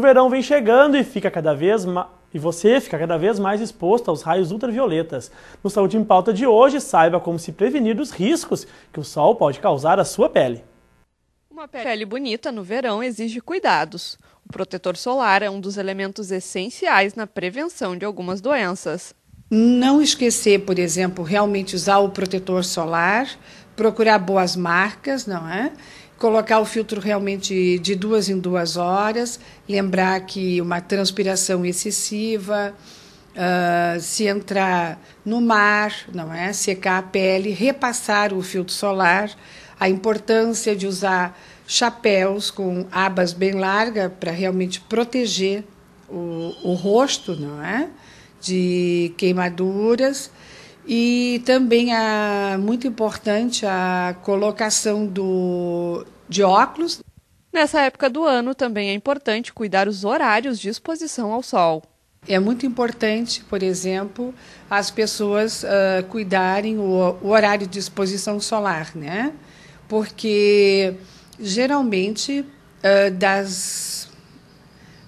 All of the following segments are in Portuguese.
O verão vem chegando e fica cada vez e você fica cada vez mais exposto aos raios ultravioletas. No Saúde em Pauta de hoje, saiba como se prevenir dos riscos que o sol pode causar à sua pele. Uma pele bonita no verão exige cuidados. O protetor solar é um dos elementos essenciais na prevenção de algumas doenças. Não esquecer, por exemplo, realmente usar o protetor solar, procurar boas marcas, não é? colocar o filtro realmente de duas em duas horas, lembrar que uma transpiração excessiva, uh, se entrar no mar, não é, secar a pele, repassar o filtro solar, a importância de usar chapéus com abas bem largas para realmente proteger o, o rosto, não é, de queimaduras. E também a, é muito importante a colocação do, de óculos. Nessa época do ano também é importante cuidar os horários de exposição ao sol. É muito importante, por exemplo, as pessoas uh, cuidarem o, o, horário de exposição solar, né? Porque geralmente uh, das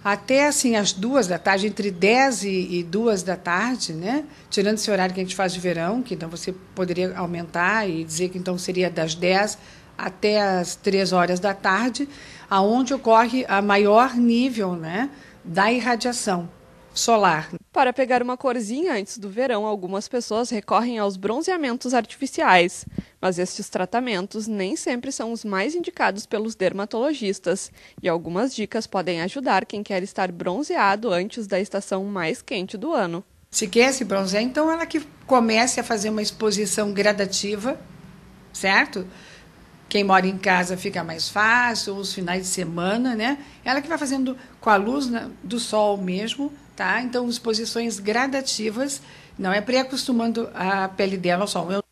até assim as duas da tarde, entre 10 e, e duas da tarde, né? Tirando esse horário que a gente faz de verão, que então você poderia aumentar e dizer que então seria das 10 até as três horas da tarde, aonde ocorre a maior nível, né, da irradiação solar. Para pegar uma corzinha antes do verão, algumas pessoas recorrem aos bronzeamentos artificiais mas estes tratamentos nem sempre são os mais indicados pelos dermatologistas, e algumas dicas podem ajudar quem quer estar bronzeado antes da estação mais quente do ano. Se quer se bronzear, então ela que comece a fazer uma exposição gradativa, certo? Quem mora em casa fica mais fácil, os finais de semana, né? Ela que vai fazendo com a luz né, do sol mesmo, tá? Então, exposições gradativas, não é pré-acostumando a pele dela ao sol. Eu